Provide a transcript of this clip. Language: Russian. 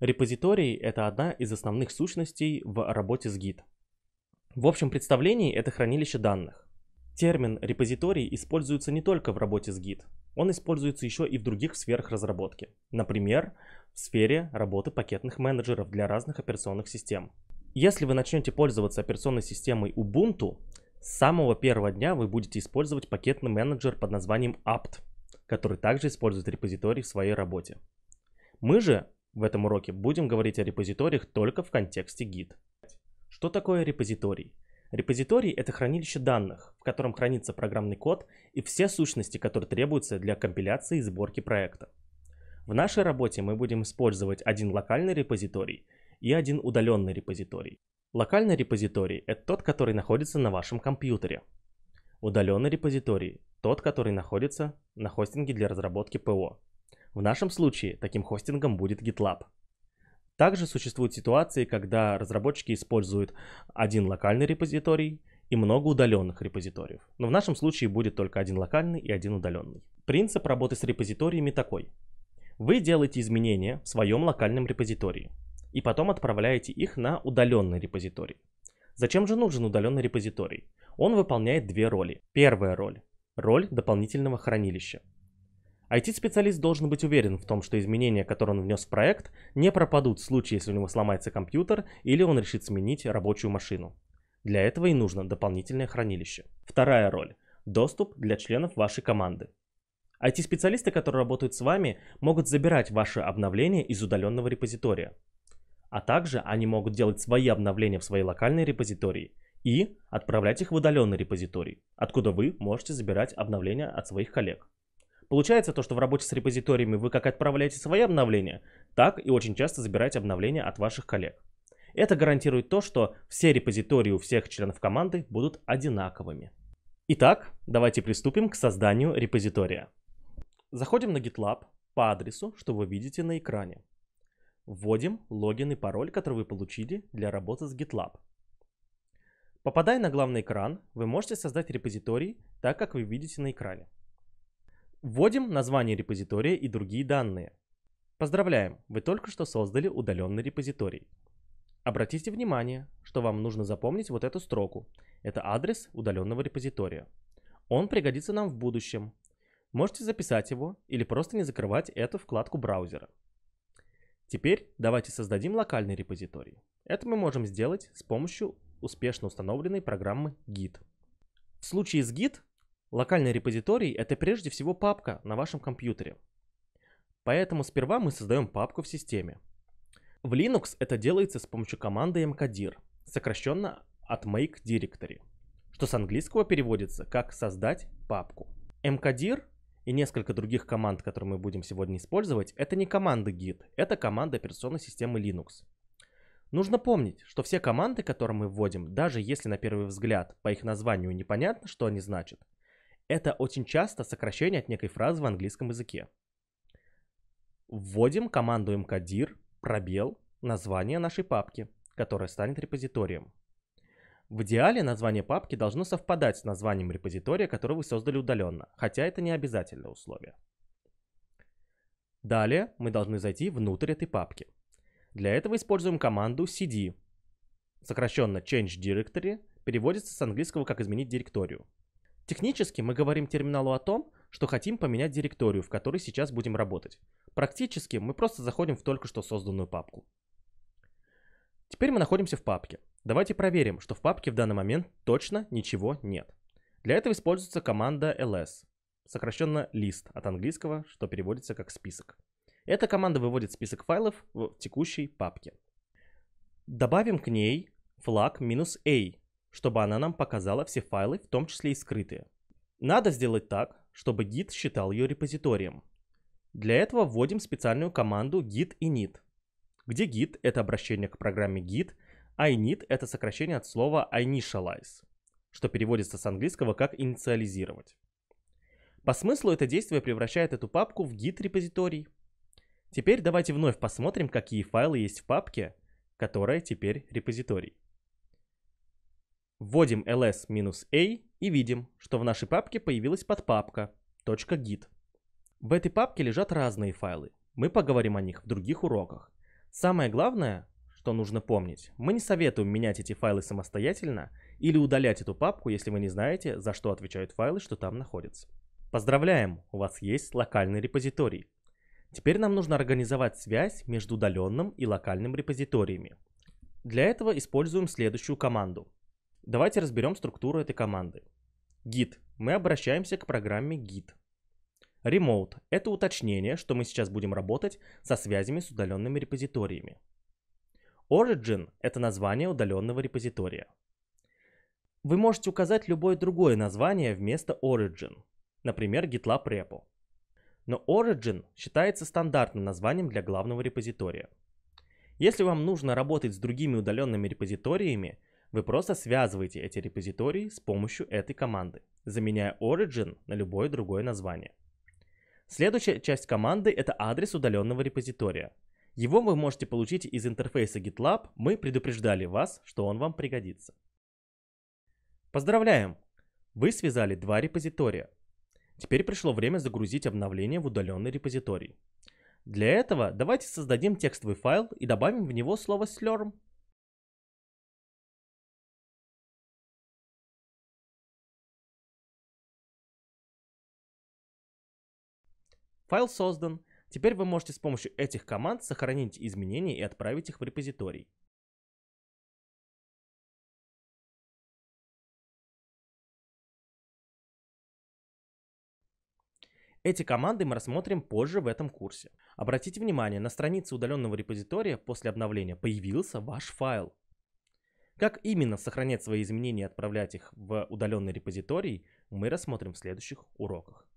Репозиторий — это одна из основных сущностей в работе с Git. В общем представлении это хранилище данных. Термин «репозиторий» используется не только в работе с Git, он используется еще и в других сферах разработки. Например, в сфере работы пакетных менеджеров для разных операционных систем. Если вы начнете пользоваться операционной системой Ubuntu, с самого первого дня вы будете использовать пакетный менеджер под названием apt, который также использует репозиторий в своей работе. Мы же в этом уроке будем говорить о репозиториях только в контексте Git. Что такое репозиторий? Репозиторий — это хранилище данных, в котором хранится программный код и все сущности, которые требуются для компиляции и сборки проекта. В нашей работе мы будем использовать один локальный репозиторий и один удаленный репозиторий. Локальный репозиторий — это тот, который находится на вашем компьютере. Удаленный репозиторий — тот, который находится на хостинге для разработки ПО. В нашем случае таким хостингом будет GitLab. Также существуют ситуации, когда разработчики используют один локальный репозиторий и много удаленных репозиториев. Но в нашем случае будет только один локальный и один удаленный. Принцип работы с репозиториями такой. Вы делаете изменения в своем локальном репозитории и потом отправляете их на удаленный репозиторий. Зачем же нужен удаленный репозиторий? Он выполняет две роли. Первая роль – роль дополнительного хранилища. IT-специалист должен быть уверен в том, что изменения, которые он внес в проект, не пропадут в случае, если у него сломается компьютер или он решит сменить рабочую машину. Для этого и нужно дополнительное хранилище. Вторая роль – доступ для членов вашей команды. IT-специалисты, которые работают с вами, могут забирать ваши обновления из удаленного репозитория. А также они могут делать свои обновления в своей локальной репозитории и отправлять их в удаленный репозиторий, откуда вы можете забирать обновления от своих коллег. Получается то, что в работе с репозиториями вы как отправляете свои обновления, так и очень часто забираете обновления от ваших коллег. Это гарантирует то, что все репозитории у всех членов команды будут одинаковыми. Итак, давайте приступим к созданию репозитория. Заходим на GitLab по адресу, что вы видите на экране. Вводим логин и пароль, который вы получили для работы с GitLab. Попадая на главный экран, вы можете создать репозиторий так, как вы видите на экране. Вводим название репозитория и другие данные. Поздравляем, вы только что создали удаленный репозиторий. Обратите внимание, что вам нужно запомнить вот эту строку. Это адрес удаленного репозитория. Он пригодится нам в будущем. Можете записать его или просто не закрывать эту вкладку браузера. Теперь давайте создадим локальный репозиторий. Это мы можем сделать с помощью успешно установленной программы Git. В случае с Git Локальный репозиторий – это прежде всего папка на вашем компьютере. Поэтому сперва мы создаем папку в системе. В Linux это делается с помощью команды mkdir, сокращенно от make directory, что с английского переводится как «создать папку». mkdir и несколько других команд, которые мы будем сегодня использовать, это не команды Git, это команда операционной системы Linux. Нужно помнить, что все команды, которые мы вводим, даже если на первый взгляд по их названию непонятно, что они значат, это очень часто сокращение от некой фразы в английском языке. Вводим команду mkdir, пробел, название нашей папки, которая станет репозиторием. В идеале название папки должно совпадать с названием репозитория, который вы создали удаленно, хотя это не обязательное условие. Далее мы должны зайти внутрь этой папки. Для этого используем команду cd. Сокращенно change directory переводится с английского как изменить директорию. Технически мы говорим терминалу о том, что хотим поменять директорию, в которой сейчас будем работать. Практически мы просто заходим в только что созданную папку. Теперь мы находимся в папке. Давайте проверим, что в папке в данный момент точно ничего нет. Для этого используется команда ls, сокращенно list от английского, что переводится как список. Эта команда выводит список файлов в текущей папке. Добавим к ней флаг -a, чтобы она нам показала все файлы, в том числе и скрытые. Надо сделать так, чтобы Git считал ее репозиторием. Для этого вводим специальную команду git init, где git — это обращение к программе git, а init — это сокращение от слова initialize, что переводится с английского как «инициализировать». По смыслу это действие превращает эту папку в git репозиторий. Теперь давайте вновь посмотрим, какие файлы есть в папке, которая теперь репозиторий. Вводим ls-a и видим, что в нашей папке появилась подпапка .git. В этой папке лежат разные файлы. Мы поговорим о них в других уроках. Самое главное, что нужно помнить, мы не советуем менять эти файлы самостоятельно или удалять эту папку, если вы не знаете, за что отвечают файлы, что там находятся. Поздравляем, у вас есть локальный репозиторий. Теперь нам нужно организовать связь между удаленным и локальным репозиториями. Для этого используем следующую команду Давайте разберем структуру этой команды. Git. Мы обращаемся к программе Git. Remote – это уточнение, что мы сейчас будем работать со связями с удаленными репозиториями. Origin – это название удаленного репозитория. Вы можете указать любое другое название вместо Origin, например, GitLab Repo. Но Origin считается стандартным названием для главного репозитория. Если вам нужно работать с другими удаленными репозиториями, вы просто связываете эти репозитории с помощью этой команды, заменяя origin на любое другое название. Следующая часть команды – это адрес удаленного репозитория. Его вы можете получить из интерфейса GitLab, мы предупреждали вас, что он вам пригодится. Поздравляем! Вы связали два репозитория. Теперь пришло время загрузить обновление в удаленный репозиторий. Для этого давайте создадим текстовый файл и добавим в него слово slurm Файл создан. Теперь вы можете с помощью этих команд сохранить изменения и отправить их в репозиторий. Эти команды мы рассмотрим позже в этом курсе. Обратите внимание, на странице удаленного репозитория после обновления появился ваш файл. Как именно сохранять свои изменения и отправлять их в удаленный репозиторий, мы рассмотрим в следующих уроках.